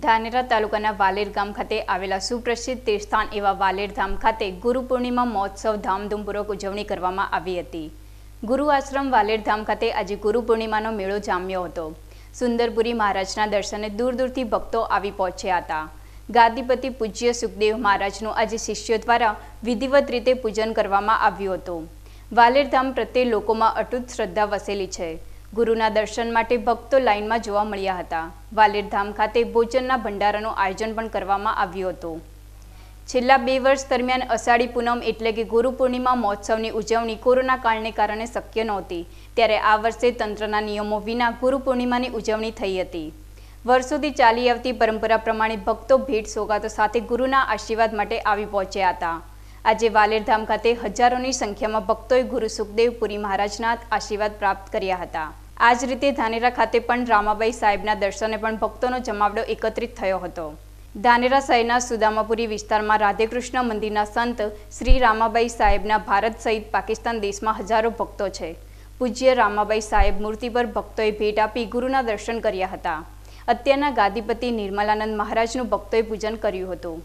ધાનેરા તાલુકાના વાલેર ગામ ખાતે આવેલા સુપ્રસિદ્ધ તીર્થસ્થાન એવા વાલેર ધામ ખાતે ગુરુ પૂર્ણિમા મહોત્સવ ધામધૂમપૂર્વક ઉજવણી કરવામાં આવી હતી ગુરુ આશ્રમ વાલેર ધામ ખાતે આજે ગુરુ પૂર્ણિમાનો મેળો જામ્યો હતો સુંદરપુરી મહારાજના દર્શને દૂર દૂરથી ભક્તો આવી પહોંચ્યા હતા ગાદીપતિ પૂજ્ય સુખદેવ મહારાજનું આજે શિષ્યો દ્વારા વિધિવત રીતે પૂજન કરવામાં આવ્યું હતું વાલેર ધામ પ્રત્યે લોકોમાં અટૂટ શ્રદ્ધા વસેલી છે ગુરુના દર્શન માટે ભક્તો લાઇનમાં જોવા મળ્યા હતા વાલેરધામ ખાતે ભોજનના ભંડારાનું આયોજન પણ કરવામાં આવ્યું હતું છેલ્લા બે વર્ષ દરમિયાન અષાઢી પૂનમ એટલે કે ગુરુ પૂર્ણિમા મહોત્સવની ઉજવણી કોરોના કાળને કારણે શક્ય નહોતી ત્યારે આ વર્ષે તંત્રના નિયમો વિના ગુરુ પૂર્ણિમાની ઉજવણી થઈ હતી વર્ષોથી ચાલી આવતી પરંપરા પ્રમાણે ભક્તો ભેટ સોગાતો સાથે ગુરુના આશીર્વાદ માટે આવી પહોંચ્યા હતા આજે વાલેરધામ ખાતે હજારોની સંખ્યામાં ભક્તોએ ગુરુ સુખદેવ પુરી મહારાજના આશીર્વાદ પ્રાપ્ત કર્યા હતા આ જ રીતે ધાનેરા ખાતે પણ રામાબાઈ સાહેબના દર્શને પણ ભક્તોનો જમાવડો એકત્રિત થયો હતો ધાનેરા શહેરના સુદામાપુરી વિસ્તારમાં રાધેકૃષ્ણ મંદિરના સંત શ્રી રામાબાઈ સાહેબના ભારત સહિત પાકિસ્તાન દેશમાં હજારો ભક્તો છે પૂજ્ય રામાબાઈ સાહેબ મૂર્તિ પર ભક્તોએ ભેટ આપી ગુરુના દર્શન કર્યા હતા અત્યારના ગાદીપતિ નિર્મલાનંદ મહારાજનું ભક્તોએ પૂજન કર્યું હતું